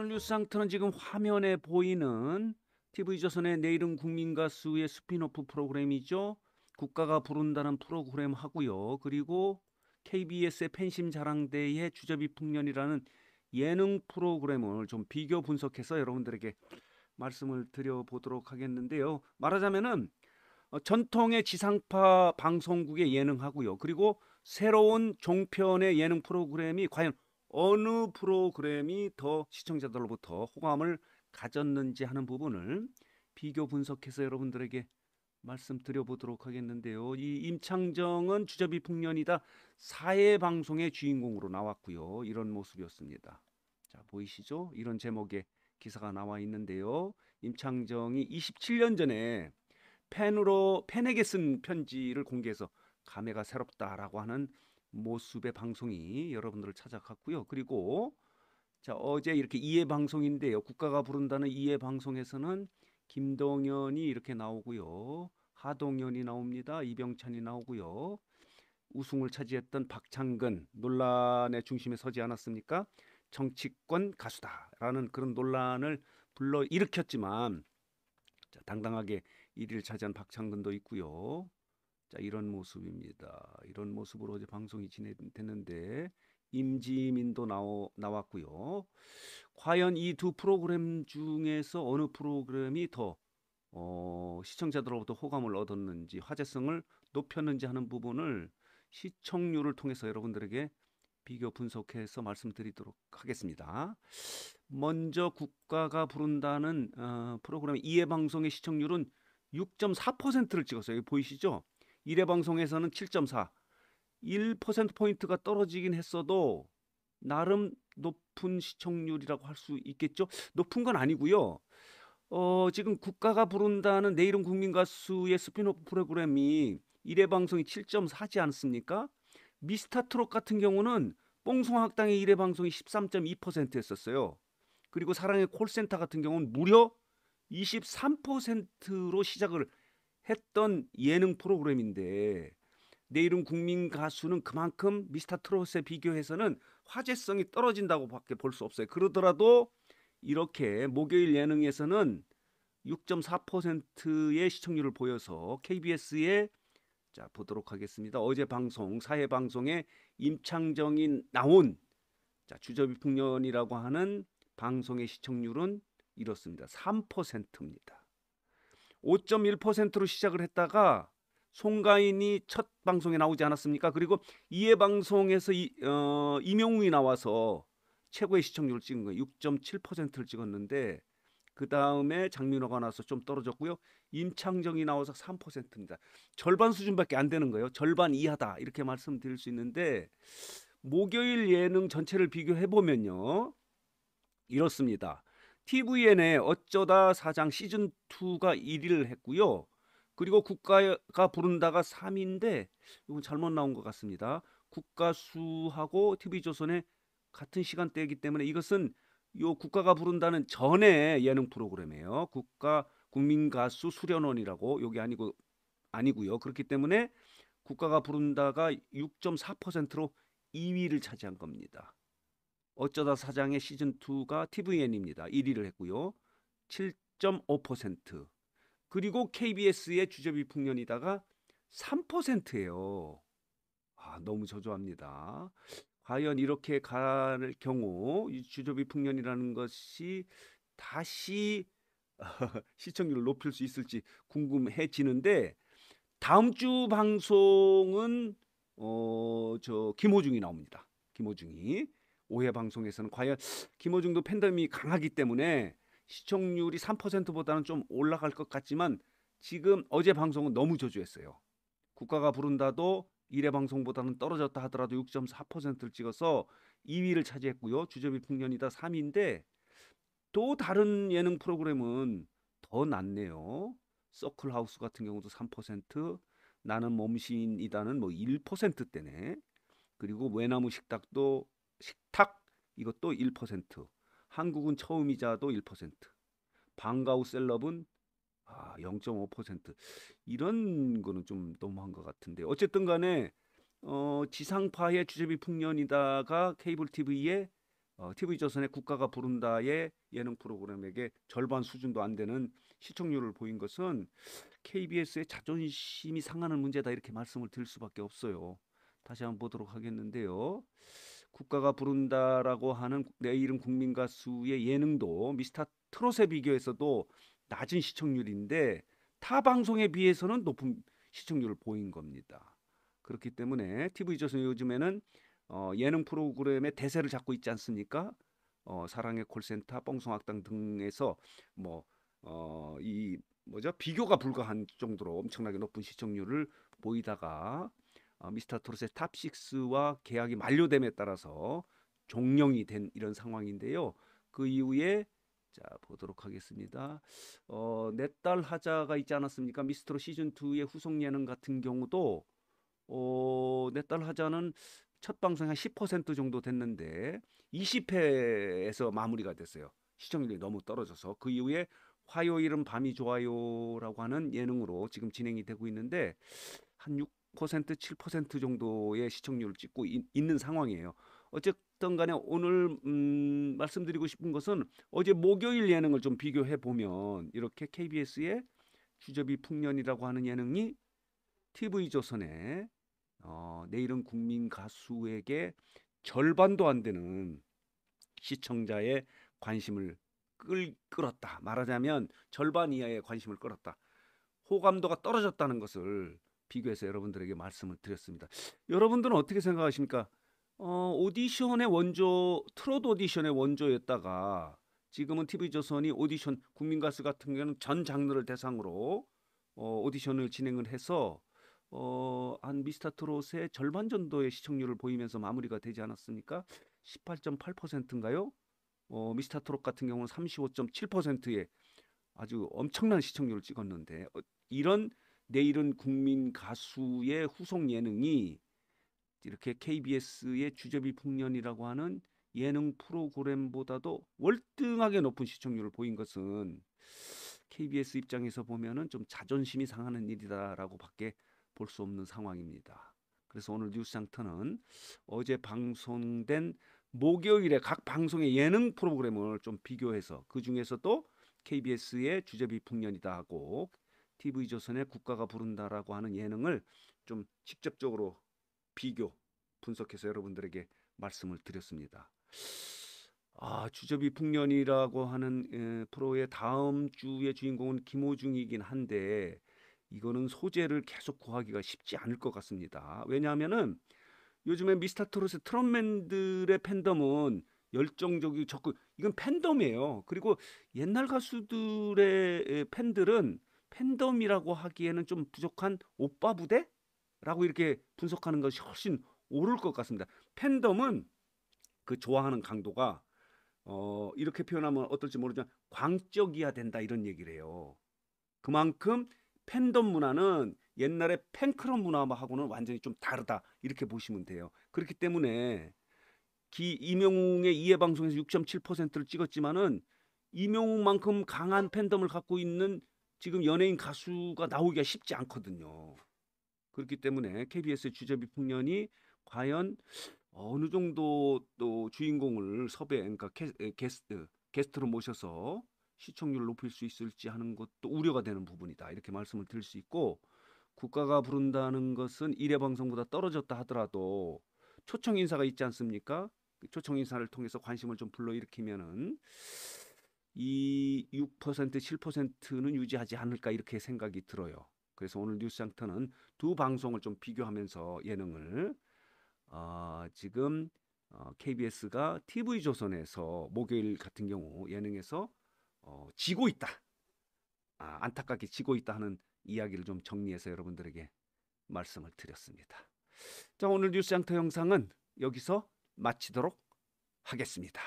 오늘 뉴스상트는 지금 화면에 보이는 TV조선의 내일은 국민가수의 스피노프 프로그램이죠. 국가가 부른다는 프로그램 하고요. 그리고 KBS의 팬심 자랑대의 주제비 풍년이라는 예능 프로그램을 좀 비교 분석해서 여러분들에게 말씀을 드려보도록 하겠는데요. 말하자면은 어, 전통의 지상파 방송국의 예능하고요. 그리고 새로운 종편의 예능 프로그램이 과연 어느 프로그램이 더 시청자들로부터 호감을 가졌는지 하는 부분을 비교 분석해서 여러분들에게 말씀드려보도록 하겠는데요. 이 임창정은 주접이 풍년이다 사회방송의 주인공으로 나왔고요. 이런 모습이었습니다. 자 보이시죠? 이런 제목의 기사가 나와 있는데요. 임창정이 27년 전에 펜으로 펜에게 쓴 편지를 공개해서 감회가 새롭다라고 하는 모습의 방송이 여러분들을 찾아갔고요. 그리고 자 어제 이렇게 이해 방송인데요. 국가가 부른다는 이해 방송에서는 김동연이 이렇게 나오고요. 하동연이 나옵니다. 이병찬이 나오고요. 우승을 차지했던 박창근 논란의 중심에 서지 않았습니까? 정치권 가수다라는 그런 논란을 불러 일으켰지만 자, 당당하게 1위를 차지한 박창근도 있고요. 자, 이런 모습입니다. 이런 모습으로 어제 방송이 진행됐는데 임지민도 나오, 나왔고요. 과연 이 두 프로그램 중에서 어느 프로그램이 더 어, 시청자들로부터 호감을 얻었는지 화제성을 높였는지 하는 부분을 시청률을 통해서 여러분들에게 비교 분석해서 말씀드리도록 하겠습니다. 먼저 국가가 부른다는 어, 프로그램 이해 방송의 시청률은 6.4%를 찍었어요. 보이시죠? 일회 방송에서는 7.4, 1% 포인트가 떨어지긴 했어도 나름 높은 시청률이라고 할 수 있겠죠. 높은 건 아니고요. 어, 지금 국가가 부른다는 내일은 국민 가수의 스피노프 프로그램이 일회 방송이 7.4지 않습니까? 미스터 트롯 같은 경우는 뽕송학당의 일회 방송이 13.2%였었어요. 그리고 사랑의 콜센터 같은 경우는 무려 23%로 시작을 했던 예능 프로그램인데 내일은 국민 가수는 그만큼 미스터 트롯에 비교해서는 화제성이 떨어진다고밖에 볼 수 없어요. 그러더라도 이렇게 목요일 예능에서는 6.4%의 시청률을 보여서 KBS에 자 보도록 하겠습니다. 어제 방송 사회 방송에 임창정이 나온 자 주저비 풍년이라고 하는 방송의 시청률은 이렇습니다. 3%입니다. 5.1%로 시작을 했다가 송가인이 첫 방송에 나오지 않았습니까? 그리고 이해 방송에서 이, 어, 임영웅이 나와서 최고의 시청률을 찍은 거예요. 6.7%를 찍었는데 그 다음에 장민호가 나와서 좀 떨어졌고요. 임창정이 나와서 3%입니다. 절반 수준밖에 안 되는 거예요. 절반 이하다 이렇게 말씀드릴 수 있는데 목요일 예능 전체를 비교해 보면요 이렇습니다. TVN의 어쩌다 사장 시즌 2가 1위를 했고요. 그리고 국가가 부른다가 3위인데 이건 잘못 나온 것 같습니다. 국가수하고 TV조선의 같은 시간대이기 때문에 이것은 요 국가가 부른다는 전에 예능 프로그램이에요. 국가 국민가수 수련원이라고 요게 아니고 아니고요. 그렇기 때문에 국가가 부른다가 6.4%로 2위를 차지한 겁니다. 어쩌다 사장의 시즌2가 TVN입니다. 1위를 했고요. 7.5%. 그리고 KBS의 주제비 풍년이다가 3%예요. 아, 너무 저조합니다. 과연 이렇게 갈 경우 주저비 풍년이라는 것이 다시 어, 시청률을 높일 수 있을지 궁금해지는데 다음 주 방송은 어 저 김호중이 나옵니다. 김호중이 오해 방송에서는 과연 김호중도 팬덤이 강하기 때문에 시청률이 3%보다는 좀 올라갈 것 같지만 지금 어제 방송은 너무 저조했어요. 국가가 부른다도 1회 방송보다는 떨어졌다 하더라도 6.4%를 찍어서 2위를 차지했고요. 주접이 풍년이다 3위인데 또 다른 예능 프로그램은 더 낮네요. 서클하우스 같은 경우도 3%, 나는 몸신이다는 뭐 1%대네. 그리고 외나무 식탁도 식탁 이것도 1%. 한국은 처음이자도 1%. 방가우 셀럽은 아, 0.5% 이런 거는 좀 너무한 것 같은데 어쨌든 간에 어, 지상파의 주제비 풍년이다가 케이블 TV의 어, TV조선의 국가가 부른다의 예능 프로그램에게 절반 수준도 안 되는 시청률을 보인 것은 KBS의 자존심이 상하는 문제다 이렇게 말씀을 드릴 수밖에 없어요. 다시 한번 보도록 하겠는데요. 국가가 부른다라고 하는 내 이름 국민 가수의 예능도 미스터 트롯에 비교해서도 낮은 시청률인데 타 방송에 비해서는 높은 시청률을 보인 겁니다. 그렇기 때문에 TV조선 요즘에는 어, 예능 프로그램의 대세를 잡고 있지 않습니까? 어, 사랑의 콜센터, 뻥송악당 등에서 뭐 어, 뭐죠 비교가 불가한 정도로 엄청나게 높은 시청률을 보이다가 어, 미스터 토롯의 탑6와 계약이 만료됨에 따라서 종영이 된 이런 상황인데요. 그 이후에 자 보도록 하겠습니다. 어, 내딸 네 하자가 있지 않았습니까? 미스터로 시즌 2의 후속 예능 같은 경우도 어, 내딸 네 하자는 첫 방송 한10% 정도 됐는데 20회에서 마무리가 됐어요. 시청률이 너무 떨어져서 그 이후에 화요일은 밤이 좋아요라고 하는 예능으로 지금 진행이 되고 있는데 한 6, 7% 정도의 시청률을 찍고 있, 는 상황이에요. 어쨌든 간에 오늘 음, 말씀드리고 싶은 것은 어제 목요일 예능을 좀 비교해 보면 이렇게 KBS의 주접이 풍년이라고 하는 예능이 t v 조선에 어, 내일은 국민 가수에게 절반도 안 되는 시청자의 관심을 끌, 끌었다. 말하자면 절반 이하의 관심을 끌었다. 호감도가 떨어졌다는 것을 비교해서 여러분들에게 말씀을 드렸습니다. 여러분들은 어떻게 생각하십니까? 어, 오디션의 원조 트롯 오디션의 원조였다가 지금은 TV조선이 오디션 국민가수 같은 경우는 전 장르를 대상으로 어, 오디션을 진행을 해서 어, 한 미스터 트롯의 절반 정도의 시청률을 보이면서 마무리가 되지 않았습니까? 18.8%인가요? 어, 미스터 트롯 같은 경우는 35.7%의 아주 엄청난 시청률을 찍었는데 어, 이런 내일은 국민 가수의 후속 예능이 이렇게 KBS의 주제비 풍년이라고 하는 예능 프로그램보다도 월등하게 높은 시청률을 보인 것은 KBS 입장에서 보면은 좀 자존심이 상하는 일이다라고밖에 볼 수 없는 상황입니다. 그래서 오늘 뉴스장터는 어제 방송된 목요일에 각 방송의 예능 프로그램을 좀 비교해서 그 중에서도 KBS의 주제비 풍년이다 하고 TV조선의 국가가 부른다라고 하는 예능을 좀 직접적으로 비교 분석해서 여러분들에게 말씀을 드렸습니다. 아, 주접이 풍년이라고 하는 프로의 다음 주의 주인공은 김호중이긴 한데 이거는 소재를 계속 구하기가 쉽지 않을 것 같습니다. 왜냐하면은 요즘에 미스터 트롯의 트롯맨들의 팬덤은 열정적이 적극 이건 팬덤이에요. 그리고 옛날 가수들의 팬들은 팬덤이라고 하기에는 좀 부족한 오빠 부대라고 이렇게 분석하는 것이 훨씬 옳을 것 같습니다. 팬덤은 그 좋아하는 강도가 어 이렇게 표현하면 어떨지 모르지만 광적이야 된다 이런 얘기를 해요. 그만큼 팬덤 문화는 옛날에 팬클럽 문화하고는 완전히 좀 다르다 이렇게 보시면 돼요. 그렇기 때문에 기 이명웅의 이해 방송에서 6.7%를 찍었지만은 이명웅만큼 강한 팬덤을 갖고 있는 지금 연예인 가수가 나오기가 쉽지 않거든요. 그렇기 때문에 KBS의 주제비 풍년이 과연 어느 정도 또 주인공을 섭외, 그러니까 게스트, 게스트로 모셔서 시청률을 높일 수 있을지 하는 것도 우려가 되는 부분이다. 이렇게 말씀을 드릴 수 있고 국가가 부른다는 것은 일회 방송보다 떨어졌다 하더라도 초청 인사가 있지 않습니까? 그 초청 인사를 통해서 관심을 좀 불러일으키면은 이6% 7%는 유지하지 않을까 이렇게 생각이 들어요. 그래서 오늘 뉴스장터는 두 방송을 좀 비교하면서 예능을 어, 지금 어, KBS가 TV 조선에서 목요일 같은 경우 예능에서 어, 지고 있다. 아, 안타깝게 지고 있다 하는 이야기를 좀 정리해서 여러분들에게 말씀을 드렸습니다. 자, 오늘 뉴스장터 영상은 여기서 마치도록 하겠습니다.